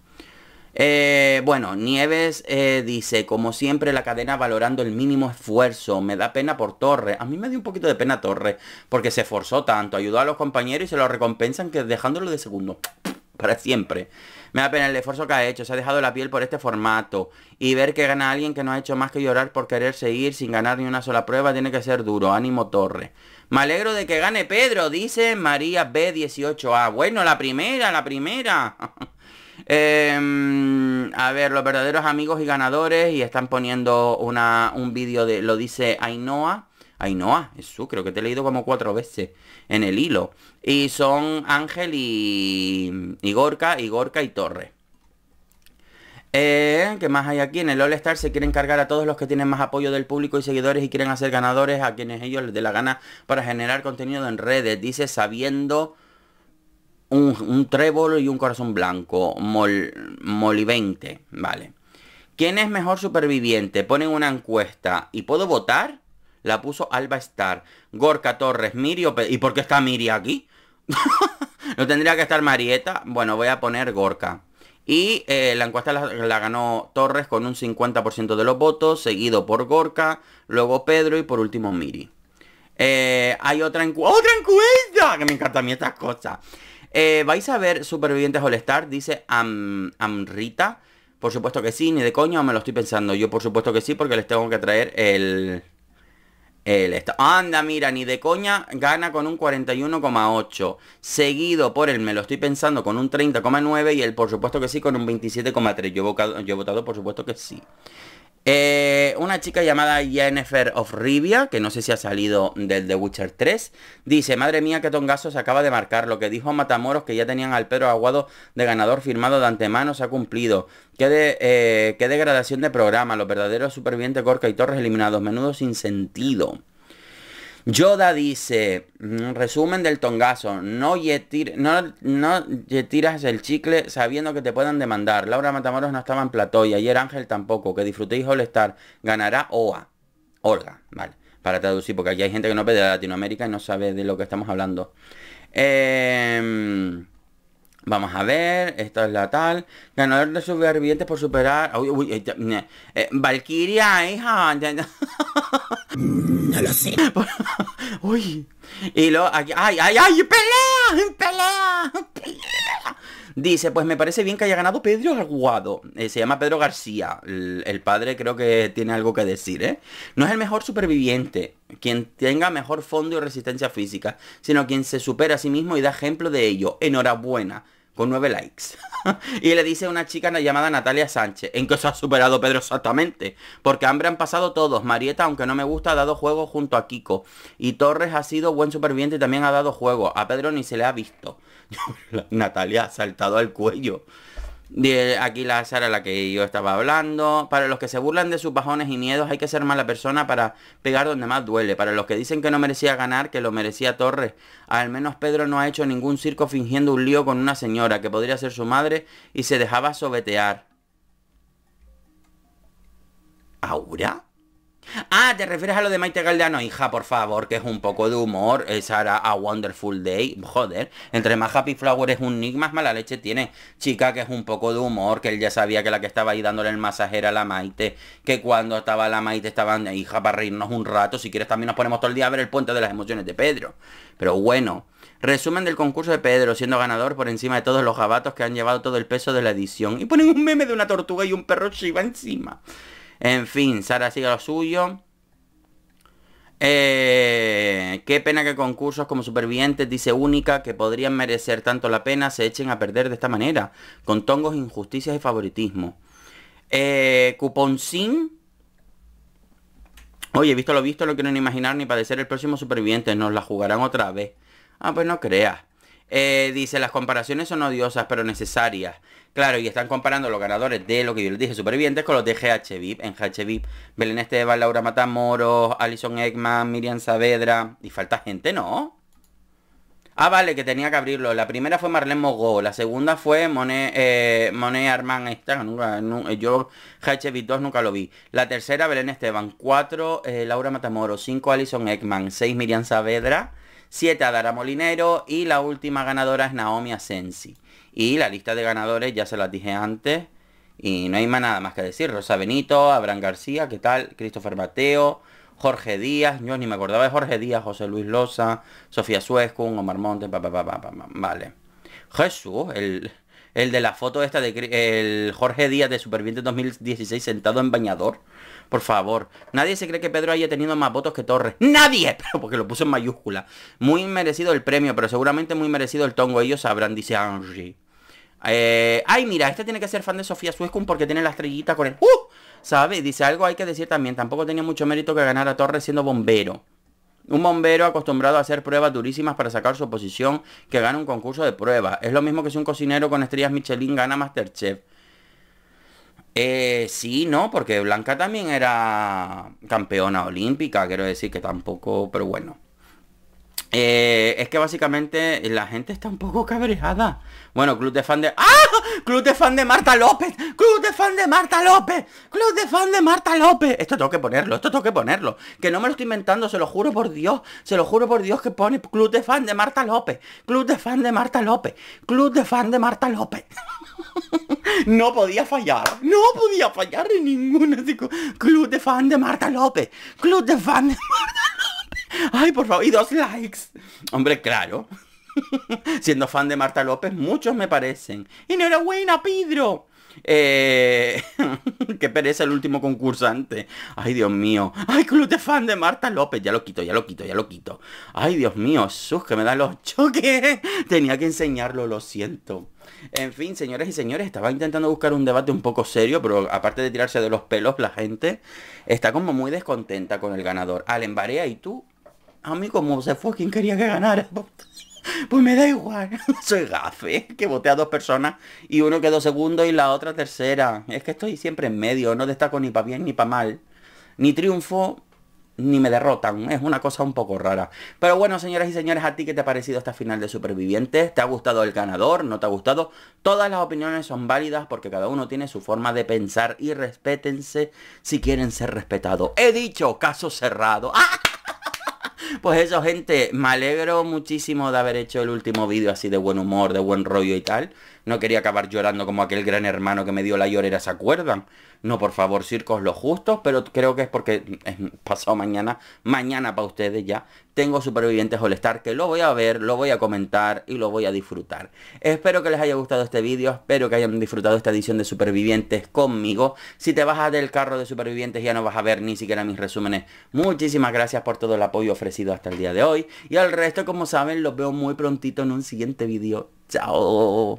Eh, bueno, Nieves eh, dice, como siempre la cadena valorando el mínimo esfuerzo, me da pena por Torre. A mí me dio un poquito de pena Torre, porque se esforzó tanto, ayudó a los compañeros y se lo recompensan que dejándolo de segundo. *tsk* Para siempre. Me da pena el esfuerzo que ha hecho, se ha dejado la piel por este formato. Y ver que gana alguien que no ha hecho más que llorar por querer seguir sin ganar ni una sola prueba tiene que ser duro. Ánimo Torre. Me alegro de que gane Pedro, dice María B18A. Bueno, la primera, la primera. *laughs* Em, a ver, los verdaderos amigos y ganadores. Y están poniendo un vídeo de. Lo dice Ainhoa. Ainhoa, eso creo que te he leído como cuatro veces en el hilo. Y son Ángel y, Gorka, y Gorka y Torre. Eh, ¿Qué más hay aquí? En el All Star se quieren cargar a todos los que tienen más apoyo del público y seguidores y quieren hacer ganadores a quienes ellos les dé la gana para generar contenido en redes. Dice sabiendo un, trébol y un corazón blanco, mol, molivente, ¿vale? ¿Quién es mejor superviviente? Ponen una encuesta. ¿Y puedo votar? La puso Alba Star, Gorka Torres, Mirio... ¿Y por qué está Miri aquí? *laughs* ¿No tendría que estar Marieta? Bueno, voy a poner Gorka. Y eh, la encuesta la, ganó Torres con un 50% de los votos, seguido por Gorka, luego Pedro y por último Miri. Eh, hay otra, encuesta. ¡Otra encuesta! Que me encantan a estas cosas. Eh, ¿Vais a ver Supervivientes All Star? Dice Amrita. Por supuesto que sí, ni de coña me lo estoy pensando. Yo por supuesto que sí, porque les tengo que traer el... El Anda, mira, ni de coña gana con un 41,8. Seguido por el me lo estoy pensando con un 30,9 y el por supuesto que sí con un 27,3. Yo, yo he votado por supuesto que sí. Eh, una chica llamada Jennifer of Rivia, que no sé si ha salido del The Witcher 3, dice, madre mía, que tongazo se acaba de marcar. Lo que dijo Matamoros, que ya tenían al Pedro Aguado de ganador firmado de antemano, se ha cumplido. Qué, eh, qué degradación de programa, los verdaderos supervivientes Gorka y Torres eliminados, menudo sin sentido. Yoda dice, mm, resumen del tongazo, no, yetir, no, yetiras el chicle sabiendo que te puedan demandar. Laura Matamoros no estaba en plató y ayer Ángel tampoco, que disfrutéis All Ganará OA. Olga, vale, para traducir, porque aquí hay gente que no ve de Latinoamérica y no sabe de lo que estamos hablando. Eh... Vamos a ver, esta es la tal. Ganador de supervivientes por superar. Uy, eh, eh, Valkyria, hija. No lo sé. *laughs* uy. Y luego ay, ay! ¡Pelea! ¡Pelea! ¡Pelea! Dice, pues me parece bien que haya ganado Pedro Aguado. Eh, se llama Pedro García. El, padre creo que tiene algo que decir, ¿eh? No es el mejor superviviente, quien tenga mejor fondo y resistencia física, sino quien se supera a sí mismo y da ejemplo de ello. Enhorabuena. Con nueve likes. *laughs* y le dice una chica llamada Natalia Sánchez. ¿En que se ha superado Pedro exactamente? Porque hambre han pasado todos. Marieta, aunque no me gusta, ha dado juego junto a Kiko. Y Torres ha sido buen superviviente y también ha dado juego. A Pedro ni se le ha visto. *laughs* Natalia ha saltado al cuello. De aquí a la que yo estaba hablando. Para los que se burlan de sus bajones y miedos, hay que ser mala persona para pegar donde más duele. Para los que dicen que no merecía ganar, que lo merecía Torres. Al menos Pedro no ha hecho ningún circo fingiendo un lío con una señora que podría ser su madre y se dejaba sobetear. ¿Aura? Ah, te refieres a lo de Maite Galdeano? hija, por favor, que es un poco de humor. Esa era a Wonderful Day. Joder, entre más Happy Flower es un nick, más mala leche tiene. Chica, que es un poco de humor, que él ya sabía que la que estaba ahí dándole el masaje era la Maite. Que cuando estaba la Maite estaban, hija, para reírnos un rato. Si quieres también nos ponemos todo el día a ver el puente de las emociones de Pedro. Pero bueno, Resumen del concurso de Pedro, siendo ganador por encima de todos los jabatos que han llevado todo el peso de la edición. Y ponen un meme de una tortuga y un perro chiva encima. En fin, Sara sigue lo suyo. Eh, qué pena que concursos como supervivientes, dice única, que podrían merecer tanto la pena, se echen a perder de esta manera, con tongos, injusticias y favoritismo. Eh, cuponcín. Oye, visto lo visto, lo quiero ni imaginar ni padecer el próximo superviviente, nos la jugarán otra vez. Ah, pues no creas. Eh, dice, las comparaciones son odiosas pero necesarias. Claro, y están comparando los ganadores de lo que yo les dije, supervivientes, con los de GH En GH Belén Esteban, Laura Matamoros, Alison Ekman, Miriam Saavedra. Y falta gente, ¿no? Ah, vale, que tenía que abrirlo. La primera fue Marlene Mogó, la segunda fue Monet, eh, Monet Armand esta, eh, yo GHVIP 2 nunca lo vi. La tercera, Belén Esteban. Cuatro, eh, Laura Matamoros. Cinco, Alison Ekman. Seis, Miriam Saavedra. Siete, Adara Molinero. Y la última ganadora es Naomi Asensi. Y la lista de ganadores ya se las dije antes. Y no hay nada más que decir. Rosa Benito, Abraham García, ¿qué tal? Christopher Mateo, Jorge Díaz, yo ni me acordaba de Jorge Díaz, José Luis Loza, Sofía Suescun, Omar Montes, papá, vale. Jesús, el, de la foto esta de el Jorge Díaz de Superviviente 2016 sentado en bañador. Por favor, nadie se cree que Pedro haya tenido más votos que Torres. ¡Nadie! *laughs* porque lo puso en mayúscula. Muy merecido el premio, pero seguramente muy merecido el tongo. Ellos sabrán, dice Angie. Eh, ay, mira, este tiene que ser fan de Sofía Suescun porque tiene la estrellita con el... ¡Uh! ¿Sabe? Dice algo hay que decir también. Tampoco tenía mucho mérito que ganar a Torres siendo bombero. Un bombero acostumbrado a hacer pruebas durísimas para sacar su oposición que gana un concurso de pruebas. Es lo mismo que si un cocinero con estrellas Michelin gana Masterchef. Eh, sí, no, porque Blanca también era campeona olímpica, quiero decir que tampoco, pero bueno. Eh, es que básicamente la gente está un poco cabreada. Bueno, club de fan de... ¡Ah! Club de fan de Marta López. Club de fan de Marta López. Club de fan de Marta López. Esto tengo que ponerlo, esto tengo que ponerlo. Que no me lo estoy inventando, se lo juro por Dios. Se lo juro por Dios que pone club de fan de Marta López. Club de fan de Marta López. Club de fan de Marta López. *laughs* no podía fallar. No podía fallar en ninguna. Club de fan de Marta López. Club de fan de Marta López. Ay, por favor, y dos likes. Hombre, claro. *laughs* Siendo fan de Marta López, muchos me parecen. Enhorabuena, Pedro. Eh, *laughs* qué pereza el último concursante. Ay, Dios mío. Ay, club de fan de Marta López. Ya lo quito, ya lo quito, ya lo quito. Ay, Dios mío. Sus, que me da los choques. *laughs* Tenía que enseñarlo, lo siento. En fin, señores y señores, estaba intentando buscar un debate un poco serio, pero aparte de tirarse de los pelos, la gente está como muy descontenta con el ganador. Allen Barea y tú a mí como se fue quien quería que ganara. Pues, pues me da igual, *laughs* soy gafe, que voté a dos personas y uno quedó segundo y la otra tercera. Es que estoy siempre en medio, no destaco ni para bien ni para mal. Ni triunfo ni me derrotan, es una cosa un poco rara. Pero bueno, señoras y señores, ¿a ti qué te ha parecido esta final de Supervivientes? ¿Te ha gustado el ganador? ¿No te ha gustado? Todas las opiniones son válidas porque cada uno tiene su forma de pensar y respétense si quieren ser respetados. He dicho, caso cerrado. ¡Ah! Pues eso, gente, me alegro muchísimo de haber hecho el último vídeo así de buen humor, de buen rollo y tal. No quería acabar llorando como aquel gran hermano que me dio la llorera, ¿se acuerdan? No, por favor, circos los justos, pero creo que es porque es pasado mañana, mañana para ustedes ya, tengo Supervivientes All Star, que lo voy a ver, lo voy a comentar y lo voy a disfrutar. Espero que les haya gustado este vídeo, espero que hayan disfrutado esta edición de Supervivientes conmigo. Si te bajas del carro de Supervivientes ya no vas a ver ni siquiera mis resúmenes. Muchísimas gracias por todo el apoyo ofrecido hasta el día de hoy. Y al resto, como saben, los veo muy prontito en un siguiente vídeo. 加油！